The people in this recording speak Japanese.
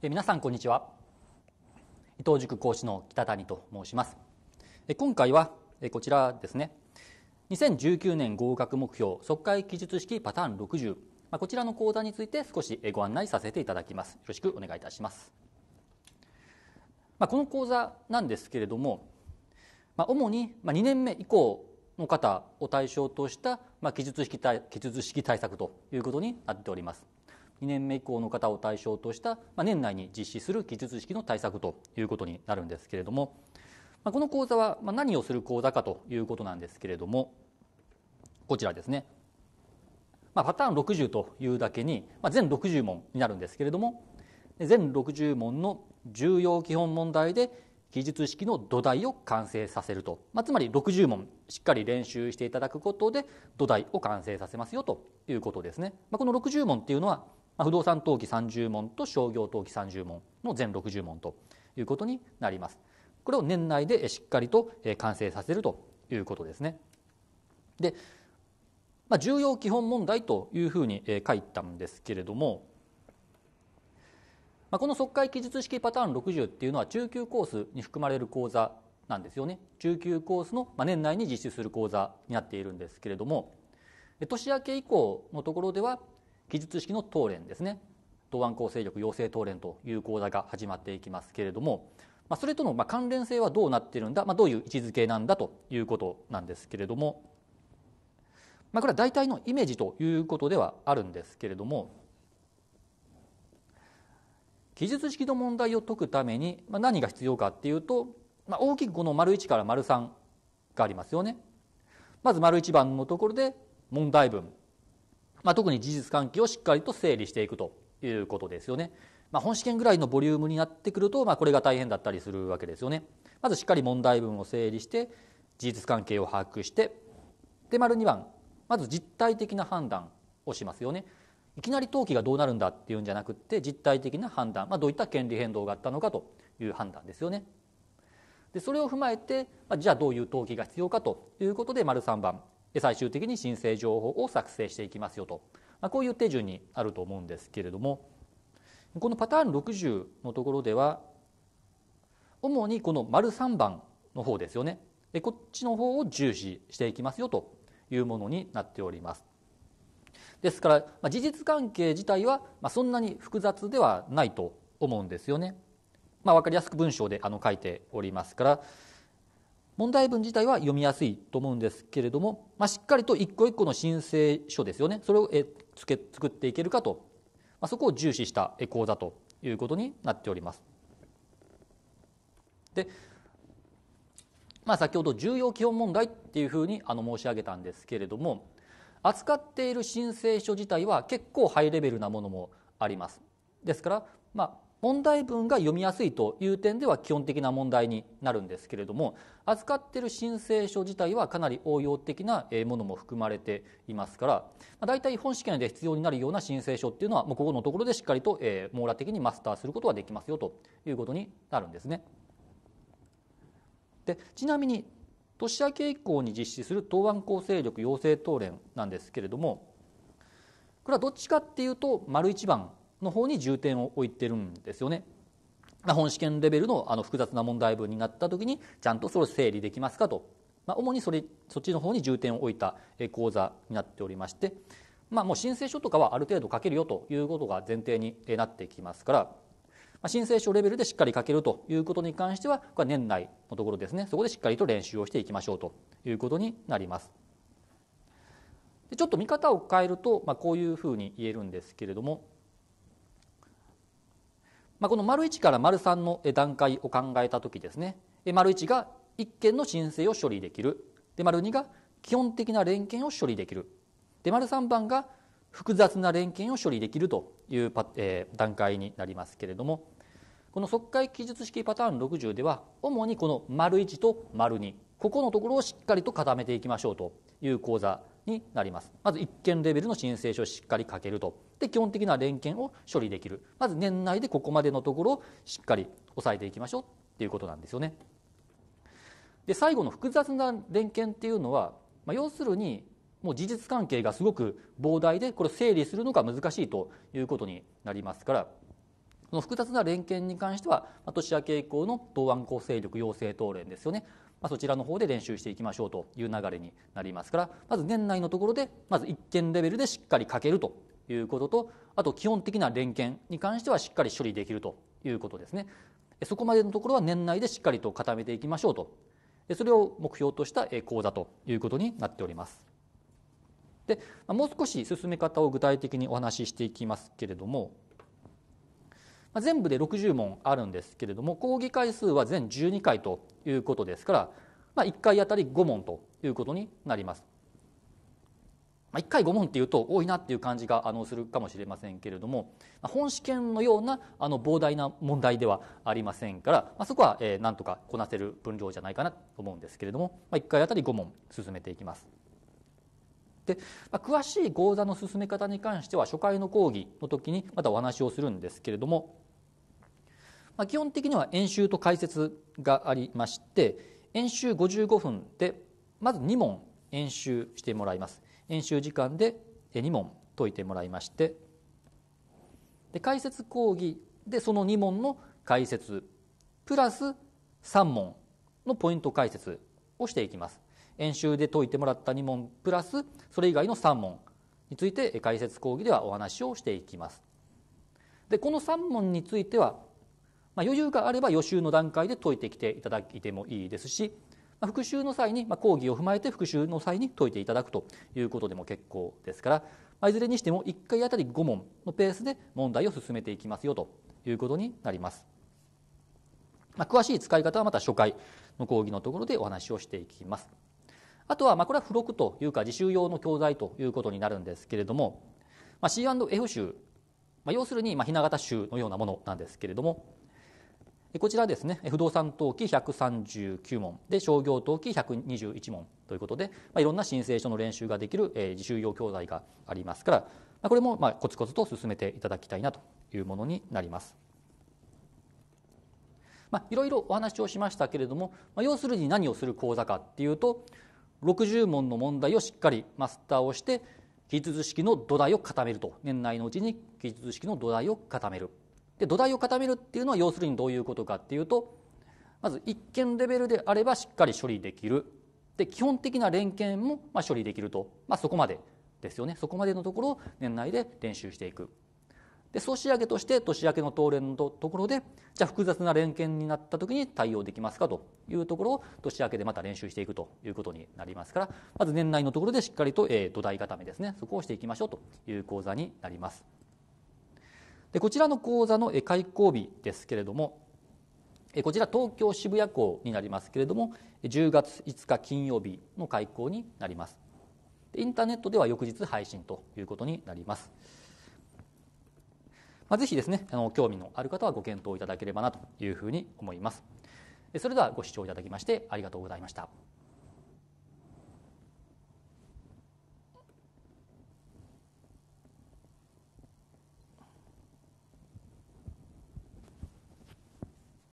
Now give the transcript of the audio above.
え皆さんこんにちは伊藤塾講師の北谷と申しますえ今回はえこちらですね2019年合格目標即会記述式パターン60、まあ、こちらの講座について少しご案内させていただきますよろしくお願いいたします、まあ、この講座なんですけれども、まあ、主に2年目以降の方を対象とした記述式記述式対策ということになっております2年目以降の方を対象とした、まあ、年内に実施する技術式の対策ということになるんですけれども、まあ、この講座は、何をする講座かということなんですけれどもこちらですね、まあ、パターン60というだけに、まあ、全60問になるんですけれども全60問の重要基本問題で技術式の土台を完成させると、まあ、つまり60問しっかり練習していただくことで土台を完成させますよということですね、まあ、この60問っていうのは不動産登記30問と商業登記30問の全60問ということになります。これを年内でしっかりと完成させるということですね。で、まあ、重要基本問題というふうに書いたんですけれども、この即回記述式パターン60っていうのは中級コースに含まれる講座なんですよね中級コースの年内に実施する講座になっているんですけれども年明け以降のところでは記述式の答練ですね東安構成力養成答練という講座が始まっていきますけれども、まあ、それとのま関連性はどうなってるんだ、まあ、どういう位置づけなんだということなんですけれども、まあ、これは大体のイメージということではあるんですけれども記述式の問題を解くために何が必要かっていうと、まあ、大きくこの丸1から丸3がありますよね。まず丸1番のところで問題文まあ、特に事実関係をしっかりと整理していくということですよね。まあ、本試験ぐらいのボリュームになってくると、まあ、これが大変だったりするわけですよね。まずしっかり問題文を整理して事実関係を把握してで丸2番まず実態的な判断をしますよね。いきなり登記がどうなるんだっていうんじゃなくて実態的な判断、まあ、どういった権利変動があったのかという判断ですよね。でそれを踏まえて、まあ、じゃあどういう登記が必要かということで丸3番最終的に申請情報を作成していきますよと、まこういう手順にあると思うんですけれどもこのパターン60のところでは主にこの丸3番の方ですよねでこっちの方を重視していきますよというものになっておりますですから、ま事実関係自体は、まそんなに複雑ではないと思うんですよね、まあ、分かりやすく文章であの書いておりますから問題文自体は読みやすいと思うんですけれども、まあ、しっかりと一個一個の申請書ですよねそれをえつけ作っていけるかと、まあ、そこを重視した講座ということになっております。でまあ、先ほど重要基本問題っていうふうにあの申し上げたんですけれども扱っている申請書自体は結構ハイレベルなものもありますですから、まあ、問題文が読みやすいという点では基本的な問題になるんですけれども扱ってる申請書自体はかなり応用的なものも含まれていますから大体本試験で必要になるような申請書っていうのはもうここのところでしっかりと網羅的にマスターすることができますよということになるんですね。でちなみに年明け以降に実施する答案構成力養成答練なんですけれどもこれはどっちかっていうと丸一番の方に重点を置いてるんですよね。まあ、本試験レベルのあの複雑な問題文になった時にちゃんとそれを整理できますかと、まあ、主にそれそっちの方に重点を置いた講座になっておりまして、まあ、もう申請書とかはある程度書けるよということが前提になってきますから。申請書レベルでしっかり書けるということに関しては、これは年内のところですね、そこでしっかりと練習をしていきましょうということになります。でちょっと見方を変えると、まあ、こういうふうに言えるんですけれども、まあ、この丸1から丸3の段階を考えた時ですね丸1が1件の申請を処理できるで丸2が基本的な連携を処理できるで丸3番が複雑な連携を処理できるというえ段階になりますけれどもこの即解記述式パターン60では主にこの丸1と丸2ここのところをしっかりと固めていきましょうという講座になりますまず1件レベルの申請書をしっかり書けるとで基本的な連携を処理できるまず年内でここまでのところをしっかり押さえていきましょうっていうことなんですよねで最後の複雑な連携っていうのは、まあ、要するにもう事実関係がすごく膨大でこれを整理するのが難しいということになりますからこの複雑な連携に関しては、ま年明け以降の答案構成力要請等連ですよねまあ、そちらの方で練習していきましょうという流れになりますからまず年内のところでまず1件レベルでしっかり書けるということとあと基本的な連携に関してはしっかり処理できるということですねそこまでのところは年内でしっかりと固めていきましょうとそれを目標とした講座ということになっておりますでもう少し進め方を具体的にお話ししていきますけれどもまあ、全部で60問あるんですけれども講義回数は全12回ということですから、まあ、1回あたり5問ということになります。まあ、1回5問っていうと多いなっていう感じがあのするかもしれませんけれども本試験のようなあの膨大な問題ではありませんから、まあ、そこはえなんとかこなせる分量じゃないかなと思うんですけれども、まあ、1回あたり5問進めていきます。で、まあ、詳しい講座の進め方に関しては初回の講義の時にまたお話をするんですけれども、まあ、基本的には演習と解説がありまして演習55分でまず2問演習してもらいます演習時間で2問解いてもらいましてで解説講義でその2問の解説プラス3問のポイント解説をしていきます演習で解いてもらった2問プラスそれ以外の3問について解説講義ではお話をしていきます。でこの3問については、まあ、余裕があれば予習の段階で解いてきていただいてもいいですし、まあ、復習の際に、まあ、講義を踏まえて復習の際に解いていただくということでも結構ですから、まあ、いずれにしても1回あたり5問のペースで問題を進めていきますよということになります。まあ、詳しい使い方はまた初回の講義のところでお話をしていきます。あとは、まあ、これは付録というか、自習用の教材ということになるんですけれども、まあ、C&F 集、まあ、要するに、まあ、雛形集のようなものなんですけれども、こちらですね、不動産登記139問で、商業登記121問ということで、まあ、いろんな申請書の練習ができる、えー、自習用教材がありますから、まあ、これも、まあ、コツコツと進めていただきたいなというものになります。まあ、いろいろお話をしましたけれども、まあ、要するに何をする講座かっていうと、60問の問題をしっかりマスターをして記述式の土台を固めると年内のうちに記述式の土台を固めるで土台を固めるっていうのは要するにどういうことかっていうとまず一見レベルであればしっかり処理できるで基本的な連携もま処理できると、まあ、そこまでですよねそこまでのところを年内で練習していくで総仕上げとして年明けの東連のところでじゃあ複雑な連携になった時に対応できますかというところを年明けでまた練習していくということになりますからまず年内のところでしっかりと、えー、土台固めですねそこをしていきましょうという講座になりますでこちらの講座の開講日ですけれどもこちら東京渋谷校になりますけれども10月5日金曜日の開講になりますインターネットでは翌日配信ということになりますまあ、ぜひですねあの興味のある方はご検討いただければなというふうに思いますそれではご視聴いただきましてありがとうございました。